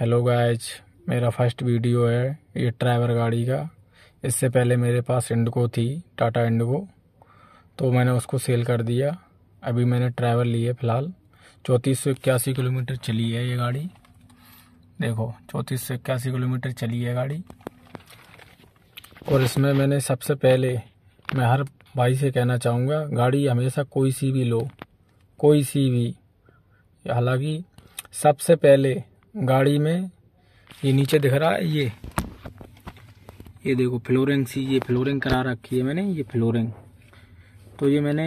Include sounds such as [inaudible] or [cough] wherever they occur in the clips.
hello guys मेरा first video है ये ट्रैवर गाड़ी का इससे पहले मेरे पास इंडको थी टाटा इंडको तो मैंने उसको सेल कर दिया अभी मैंने ट्रैवर ली है फ़िलहाल चौंतीस सौ इक्यासी किलोमीटर चली है ये गाड़ी देखो चौंतीस सौ इक्यासी किलोमीटर चली है गाड़ी और इसमें मैंने सबसे पहले मैं हर भाई से कहना चाहूँगा गाड़ी हमेशा कोई सी भी लो कोई सी भी हालाँकि सबसे पहले गाड़ी में ये नीचे दिख रहा है ये ये देखो फ्लोरिंग सी ये फ्लोरिंग करा रखी है मैंने ये फ्लोरिंग तो ये मैंने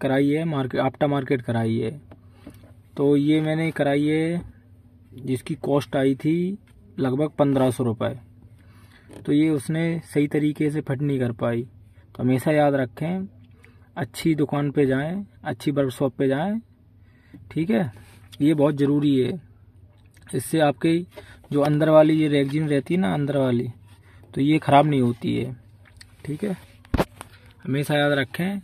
कराई है मार्केट आपटा मार्केट कराई है तो ये मैंने कराई है जिसकी कॉस्ट आई थी लगभग पंद्रह सौ रुपये तो ये उसने सही तरीके से फिट नहीं कर पाई तो हमेशा याद रखें अच्छी दुकान पे जाएं अच्छी वर्कशॉप पे जाएं ठीक है ये बहुत ज़रूरी है इससे आपके जो अंदर वाली ये रेगजिन रहती है ना अंदर वाली तो ये ख़राब नहीं होती है ठीक है हमेशा याद रखें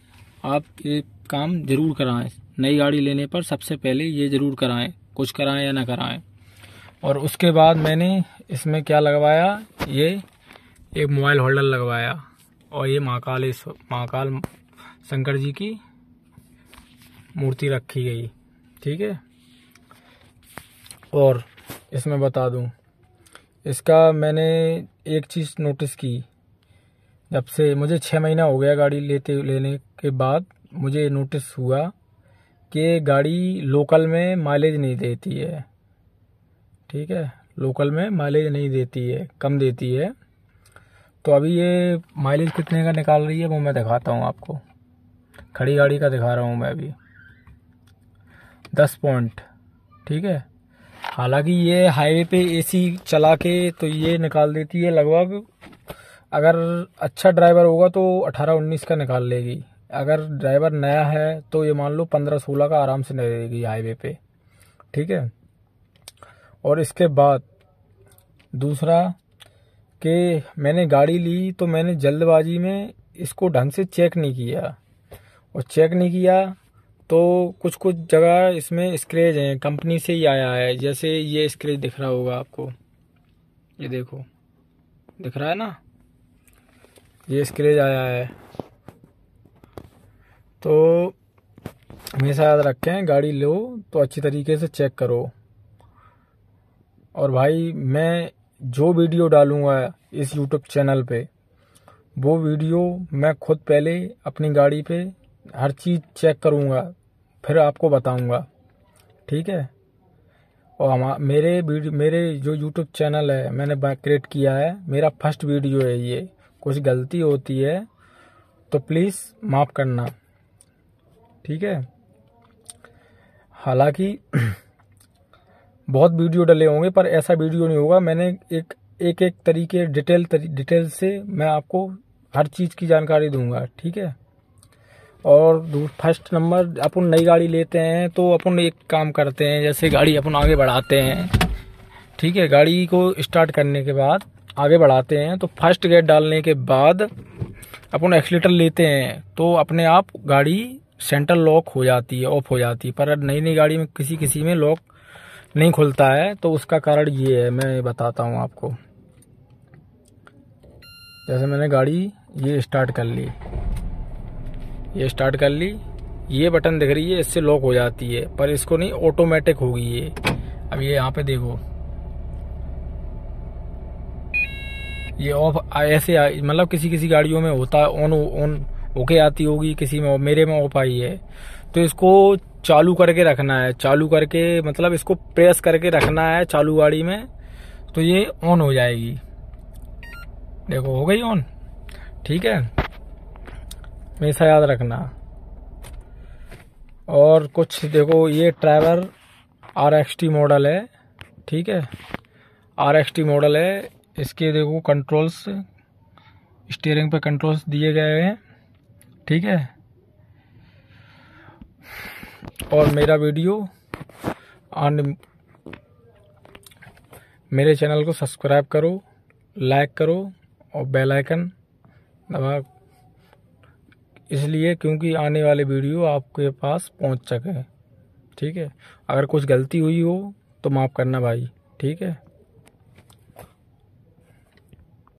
आप ये काम ज़रूर कराएं नई गाड़ी लेने पर सबसे पहले ये ज़रूर कराएं कुछ कराएं या ना कराएं और उसके बाद मैंने इसमें क्या लगवाया ये एक मोबाइल होल्डर लगवाया और ये महाकाल महाकाल शंकर जी की मूर्ति रखी गई ठीक है और इसमें बता दूं इसका मैंने एक चीज़ नोटिस की जब से मुझे छः महीना हो गया गाड़ी लेते लेने के बाद मुझे नोटिस हुआ कि गाड़ी लोकल में माइलेज नहीं देती है ठीक है लोकल में माइलेज नहीं देती है कम देती है तो अभी ये माइलेज कितने का निकाल रही है वो मैं दिखाता हूँ आपको खड़ी गाड़ी का दिखा रहा हूँ मैं अभी दस पॉइंट ठीक है हालांकि ये हाईवे पे एसी चला के तो ये निकाल देती है लगभग अगर अच्छा ड्राइवर होगा तो 18-19 का निकाल लेगी अगर ड्राइवर नया है तो ये मान लो 15-16 का आराम से निकलेगी हाईवे पे ठीक है और इसके बाद दूसरा कि मैंने गाड़ी ली तो मैंने जल्दबाजी में इसको ढंग से चेक नहीं किया और चेक नहीं किया तो कुछ कुछ जगह इसमें स्क्रेच हैं कंपनी से ही आया है जैसे ये स्क्रेच दिख रहा होगा आपको ये देखो दिख रहा है ना ये स्क्रेच आया है तो हमेशा याद रखें गाड़ी लो तो अच्छी तरीके से चेक करो और भाई मैं जो वीडियो डालूँगा इस यूट्यूब चैनल पे वो वीडियो मैं खुद पहले अपनी गाड़ी पे हर चीज़ चेक करूँगा फिर आपको बताऊँगा ठीक है और हम मेरे वीडियो मेरे जो यूट्यूब चैनल है मैंने क्रिएट किया है मेरा फर्स्ट वीडियो है ये कुछ गलती होती है तो प्लीज़ माफ़ करना ठीक है हालांकि [clears throat] बहुत वीडियो डले होंगे पर ऐसा वीडियो नहीं होगा मैंने एक एक एक तरीके डिटेल तरी, डिटेल से मैं आपको हर चीज़ की जानकारी दूंगा ठीक है और फर्स्ट नंबर अपन नई गाड़ी लेते हैं तो अपन एक काम करते हैं जैसे गाड़ी अपन आगे बढ़ाते हैं ठीक है गाड़ी को स्टार्ट करने के बाद आगे बढ़ाते हैं तो फर्स्ट गेट डालने के बाद अपन एक्सीटर लेते हैं तो अपने आप गाड़ी सेंटर लॉक हो जाती है ऑफ हो जाती है पर नई नई गाड़ी में किसी किसी में लॉक नहीं खुलता है तो उसका कारण ये है मैं बताता हूँ आपको जैसे मैंने गाड़ी ये स्टार्ट कर ली ये स्टार्ट कर ली ये बटन दिख रही है इससे लॉक हो जाती है पर इसको नहीं ऑटोमेटिक होगी ये अब ये यहाँ पे देखो ये ऑफ ऐसे मतलब किसी किसी गाड़ियों में होता है ऑन ऑन ओके आती होगी किसी में मेरे में ऑफ आई है तो इसको चालू करके रखना है चालू करके मतलब इसको प्रेस करके रखना है चालू गाड़ी में तो ये ऑन हो जाएगी देखो हो गई ऑन ठीक है हमेशा याद रखना और कुछ देखो ये Triber R X T model है ठीक है आर एक्स टी मॉडल है इसके देखो कंट्रोल्स स्टीयरिंग पे कंट्रोल्स दिए गए हैं ठीक है और मेरा वीडियो और मेरे चैनल को सब्सक्राइब करो लाइक करो और बेल आइकन दबाओ इसलिए क्योंकि आने वाले वीडियो आपके पास पहुंच सकें ठीक है अगर कुछ गलती हुई हो तो माफ़ करना भाई ठीक है